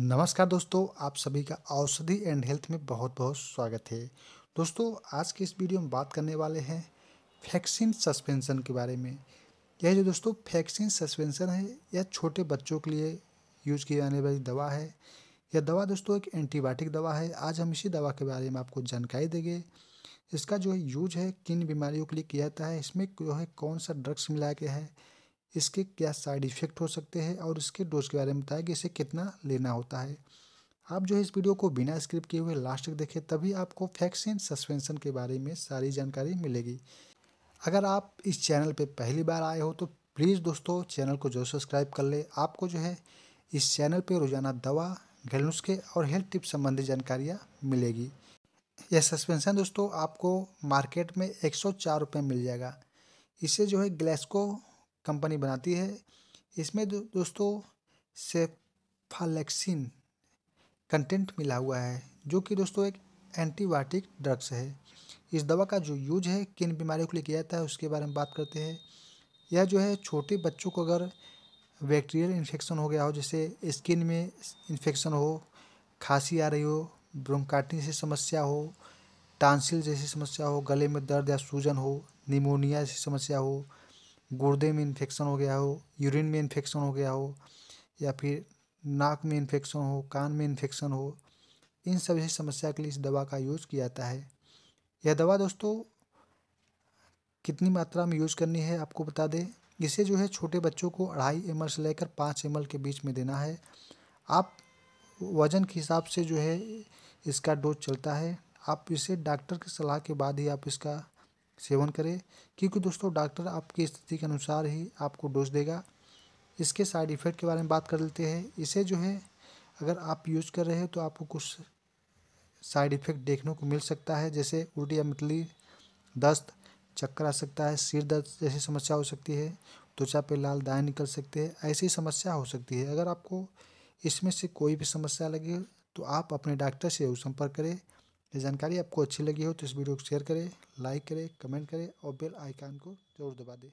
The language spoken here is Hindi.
नमस्कार दोस्तों आप सभी का औषधि एंड हेल्थ में बहुत बहुत स्वागत है दोस्तों आज के इस वीडियो में बात करने वाले हैं वैक्सीन सस्पेंशन के बारे में यह जो दोस्तों वैक्सीन सस्पेंशन है यह छोटे बच्चों के लिए यूज की जाने वाली दवा है यह दवा दोस्तों एक एंटीबायोटिक दवा है आज हम इसी दवा के बारे में आपको जानकारी देंगे इसका जो है यूज है किन बीमारियों के लिए किया जाता है इसमें जो है कौन सा ड्रग्स मिलाया गया है इसके क्या साइड इफ़ेक्ट हो सकते हैं और इसके डोज के बारे में बताया कि इसे कितना लेना होता है आप जो है इस वीडियो को बिना स्क्रिप किए हुए लास्ट तक देखें तभी आपको वैक्सीन सस्पेंशन के बारे में सारी जानकारी मिलेगी अगर आप इस चैनल पर पहली बार आए हो तो प्लीज़ दोस्तों चैनल को जो सब्सक्राइब कर ले आपको जो है इस चैनल पर रोज़ाना दवा घर नुस्खे और हेल्थ टिप्स संबंधी जानकारियाँ मिलेगी यह सस्पेंशन दोस्तों आपको मार्केट में एक सौ चार रुपये मिल जाएगा इसे जो है ग्लैस्को कंपनी बनाती है इसमें दो, दोस्तों सेफालेक्सिन कंटेंट मिला हुआ है जो कि दोस्तों एक एंटीबायोटिक ड्रग्स है इस दवा का जो यूज है किन बीमारियों के लिए किया जाता है उसके बारे में बात करते हैं यह जो है छोटे बच्चों को अगर बैक्टीरियल इन्फेक्शन हो गया हो जैसे स्किन में इन्फेक्शन हो खांसी आ रही हो ब्रोंकाटिन से समस्या हो टांसिल जैसी समस्या हो गले में दर्द या सूजन हो निमोनिया जैसी समस्या हो गुर्दे में इन्फेक्शन हो गया हो यूरिन में इन्फेक्शन हो गया हो या फिर नाक में इन्फेक्शन हो कान में इन्फेक्शन हो इन सभी समस्या के लिए इस दवा का यूज़ किया जाता है यह दवा दोस्तों कितनी मात्रा में यूज़ करनी है आपको बता दें इसे जो है छोटे बच्चों को अढ़ाई एम से लेकर पाँच एम के बीच में देना है आप वज़न के हिसाब से जो है इसका डोज चलता है आप इसे डॉक्टर की सलाह के बाद ही आप इसका सेवन करें क्योंकि दोस्तों डॉक्टर आपकी स्थिति के अनुसार ही आपको डोज देगा इसके साइड इफ़ेक्ट के बारे में बात कर लेते हैं इसे जो है अगर आप यूज़ कर रहे हैं तो आपको कुछ साइड इफ़ेक्ट देखने को मिल सकता है जैसे उल्टी या मितली दस्त चक्कर आ सकता है सिर दर्द जैसी समस्या हो सकती है त्वचा पे लाल दाएँ निकल सकते हैं ऐसी समस्या हो सकती है अगर आपको इसमें से कोई भी समस्या लगे तो आप अपने डॉक्टर से संपर्क करें ये जानकारी आपको अच्छी लगी हो तो इस वीडियो को शेयर करें लाइक करें कमेंट करें और बेल आइकान को जरूर दबा दें